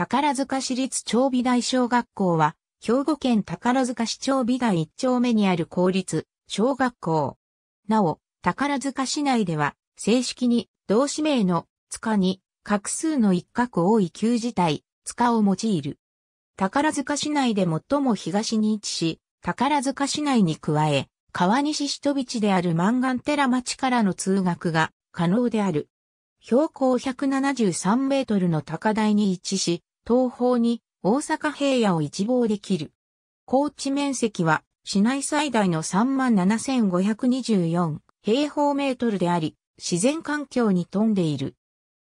宝塚市立長美大小学校は、兵庫県宝塚市長美大一丁目にある公立小学校。なお、宝塚市内では、正式に同氏名の塚に、画数の一角多い旧字体、塚を用いる。宝塚市内で最も東に位置し、宝塚市内に加え、川西市道である万願寺町からの通学が可能である。標高173メートルの高台に位置し、東方に大阪平野を一望できる。高地面積は市内最大の37,524平方メートルであり、自然環境に富んでいる。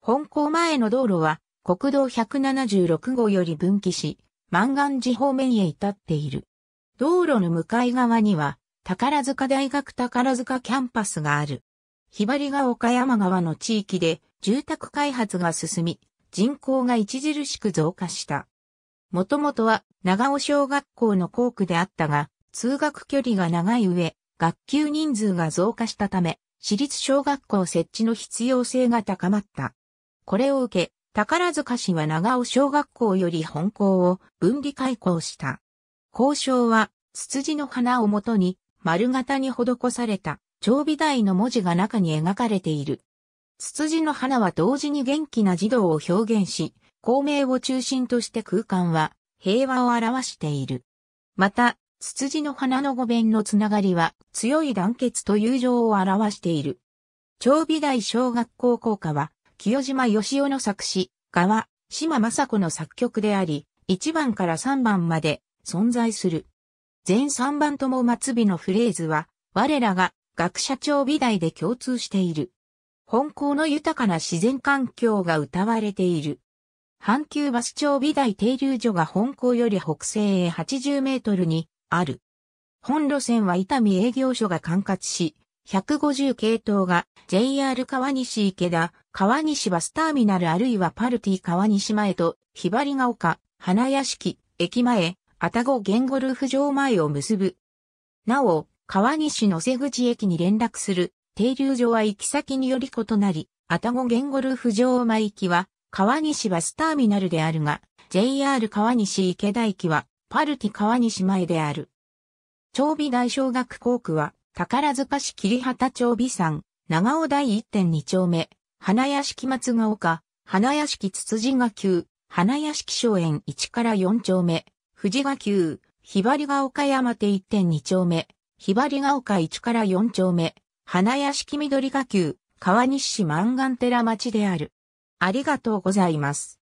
本校前の道路は国道176号より分岐し、万願寺方面へ至っている。道路の向かい側には、宝塚大学宝塚キャンパスがある。ひばりが岡山川の地域で住宅開発が進み、人口が著しく増加した。もともとは長尾小学校の校区であったが、通学距離が長い上、学級人数が増加したため、私立小学校設置の必要性が高まった。これを受け、宝塚市は長尾小学校より本校を分離開校した。校章は、ツツジの花をもとに、丸型に施された、長尾台の文字が中に描かれている。ツツジの花は同時に元気な児童を表現し、孔明を中心として空間は平和を表している。また、ツツジの花の語弁のつながりは強い団結と友情を表している。長美大小学校校歌は、清島義雄の作詞、川、島正子の作曲であり、1番から3番まで存在する。全3番とも末尾のフレーズは、我らが学者長美大で共通している。本校の豊かな自然環境が歌われている。阪急バス町美大停留所が本校より北西へ80メートルにある。本路線は伊丹営業所が管轄し、150系統が JR 川西池田、川西バスターミナルあるいはパルティ川西前とひばりが丘、花屋敷、駅前、あたご、言語ルーフ場前を結ぶ。なお、川西の瀬口駅に連絡する停留所は行き先により異なり、愛宕ゲンゴルフ場前行きは、川西バスターミナルであるが、JR 川西池田駅は、パルティ川西前である。長尾大小学校区は、宝塚市桐畑長尾山、長尾第1.2丁目、花屋敷松ヶ丘、花屋敷つつじが丘、花屋敷荘園1から4丁目、富士が丘、ひばりが丘山手1.2丁目、ひばりが丘1から4丁目、花屋敷緑下級、川西市万願寺町である。ありがとうございます。